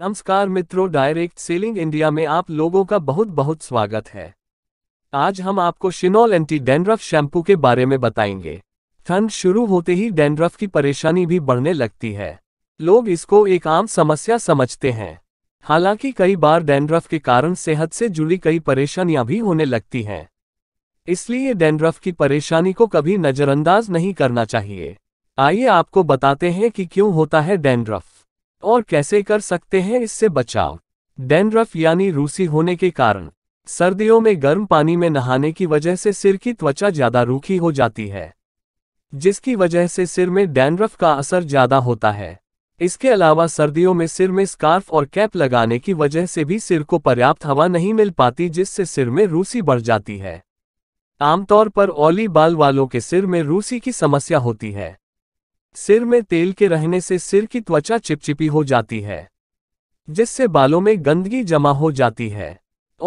नमस्कार मित्रों direct selling India में आप लोगों का बहुत बहुत स्वागत है आज हम आपको शिनॉल एंटी डेंड्रफ शैम्पू के बारे में बताएंगे ठंड शुरू होते ही डेंड्रफ की परेशानी भी बढ़ने लगती है लोग इसको एक आम समस्या समझते हैं हालांकि कई बार डेंड्रफ के कारण सेहत से जुड़ी कई परेशानियां भी होने लगती हैं इसलिए डेंड्रफ की परेशानी को कभी नज़रअंदाज नहीं करना चाहिए आइए आपको बताते हैं कि क्यों होता है डेंड्रफ और कैसे कर सकते हैं इससे बचाव डेनरफ यानी रूसी होने के कारण सर्दियों में गर्म पानी में नहाने की वजह से सिर की त्वचा ज़्यादा रूखी हो जाती है जिसकी वजह से सिर में डेनरफ का असर ज़्यादा होता है इसके अलावा सर्दियों में सिर में स्कार्फ और कैप लगाने की वजह से भी सिर को पर्याप्त हवा नहीं मिल पाती जिससे सिर में रूसी बढ़ जाती है आमतौर पर ओली बाल वालों के सिर में रूसी की समस्या होती है सिर में तेल के रहने से सिर की त्वचा चिपचिपी हो जाती है जिससे बालों में गंदगी जमा हो जाती है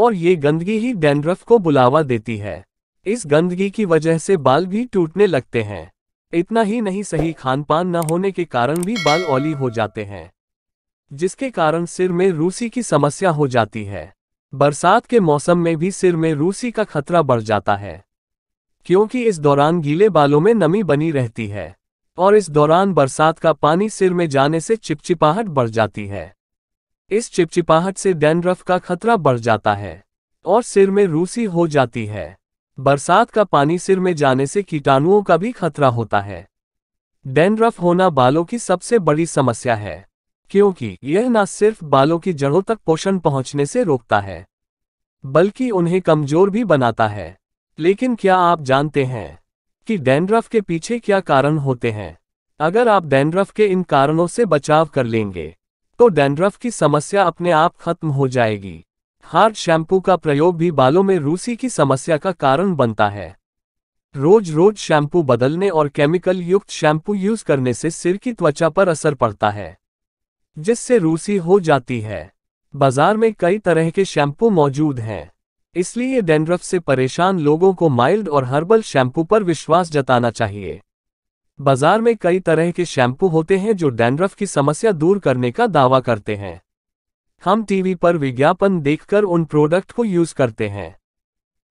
और ये गंदगी ही डेंड्रफ को बुलावा देती है इस गंदगी की वजह से बाल भी टूटने लगते हैं इतना ही नहीं सही खान पान न होने के कारण भी बाल ओली हो जाते हैं जिसके कारण सिर में रूसी की समस्या हो जाती है बरसात के मौसम में भी सिर में रूसी का खतरा बढ़ जाता है क्योंकि इस दौरान गीले बालों में नमी बनी रहती है और इस दौरान बरसात का पानी सिर में जाने से चिपचिपाहट बढ़ जाती है इस चिपचिपाहट से डैंड्रफ का खतरा बढ़ जाता है और सिर में रूसी हो जाती है बरसात का पानी सिर में जाने से कीटाणुओं का भी खतरा होता है डैंड्रफ होना बालों की सबसे बड़ी समस्या है क्योंकि यह न सिर्फ बालों की जड़ों तक पोषण पहुंचने से रोकता है बल्कि उन्हें कमजोर भी बनाता है लेकिन क्या आप जानते हैं कि डेंड्रफ के पीछे क्या कारण होते हैं अगर आप डेंड्रफ के इन कारणों से बचाव कर लेंगे तो डेंड्रफ की समस्या अपने आप खत्म हो जाएगी हार्ड शैम्पू का प्रयोग भी बालों में रूसी की समस्या का कारण बनता है रोज रोज शैम्पू बदलने और केमिकल युक्त शैम्पू यूज करने से सिर की त्वचा पर असर पड़ता है जिससे रूसी हो जाती है बाजार में कई तरह के शैम्पू मौजूद हैं इसलिए डेंड्रफ से परेशान लोगों को माइल्ड और हर्बल शैम्पू पर विश्वास जताना चाहिए बाजार में कई तरह के शैम्पू होते हैं जो डेंड्रफ की समस्या दूर करने का दावा करते हैं हम टीवी पर विज्ञापन देखकर उन प्रोडक्ट को यूज करते हैं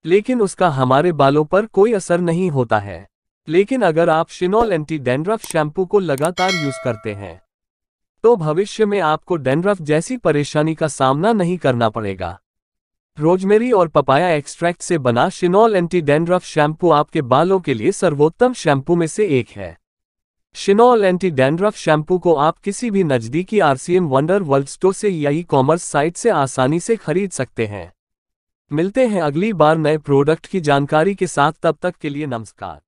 लेकिन उसका हमारे बालों पर कोई असर नहीं होता है लेकिन अगर आप शिनॉल एंटी डेंड्रफ शैम्पू को लगातार यूज करते हैं तो भविष्य में आपको डेंड्रफ जैसी परेशानी का सामना नहीं करना पड़ेगा रोजमेरी और पपाया एक्सट्रैक्ट से बना शिनॉल एंटी डेंड्रफ शैम्पू आपके बालों के लिए सर्वोत्तम शैम्पू में से एक है शिनॉल एंटी डेंड्रफ शैम्पू को आप किसी भी नज़दीकी आरसीएम वंडर वर्ल्ड स्टोर से या ई कॉमर्स साइट से आसानी से खरीद सकते हैं मिलते हैं अगली बार नए प्रोडक्ट की जानकारी के साथ तब तक के लिए नमस्कार